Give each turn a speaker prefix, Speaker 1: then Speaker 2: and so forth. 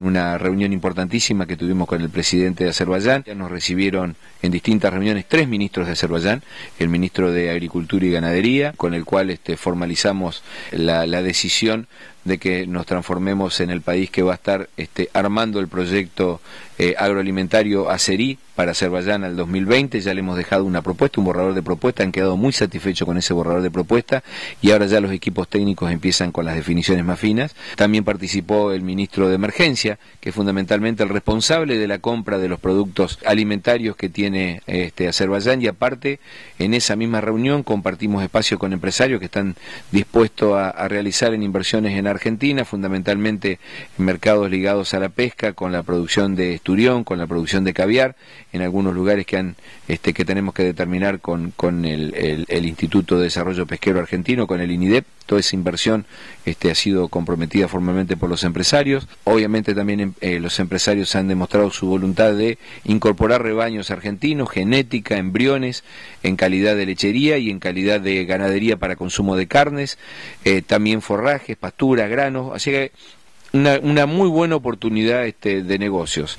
Speaker 1: una reunión importantísima que tuvimos con el presidente de Azerbaiyán. Ya nos recibieron en distintas reuniones tres ministros de Azerbaiyán, el ministro de Agricultura y Ganadería, con el cual este, formalizamos la decisión de que nos transformemos en el país que va a estar este, armando el proyecto eh, agroalimentario Acerí para Azerbaiyán al 2020. Ya le hemos dejado una propuesta, un borrador de propuesta, han quedado muy satisfechos con ese borrador de propuesta y ahora ya los equipos técnicos empiezan con las definiciones más finas. También participó el ministro de Emergencia, que es fundamentalmente el responsable de la compra de los productos alimentarios que tiene este, Azerbaiyán y aparte en esa misma reunión compartimos espacio con empresarios que están dispuestos a, realizar inversiones en Argentina Argentina, fundamentalmente mercados ligados a la pesca, con la producción de esturión, con la producción de caviar, en algunos lugares que han, este, que tenemos que determinar con, el, el Instituto de Desarrollo Pesquero Argentino, con el INIDEP, toda esa inversión este, ha sido comprometida formalmente por los empresarios. Obviamente también em, eh, los empresarios han demostrado su voluntad de incorporar rebaños argentinos, genética, embriones, en calidad de lechería y en calidad de ganadería para consumo de carnes, eh, también forrajes, pasturas, granos, así que una, muy buena oportunidad este, de negocios.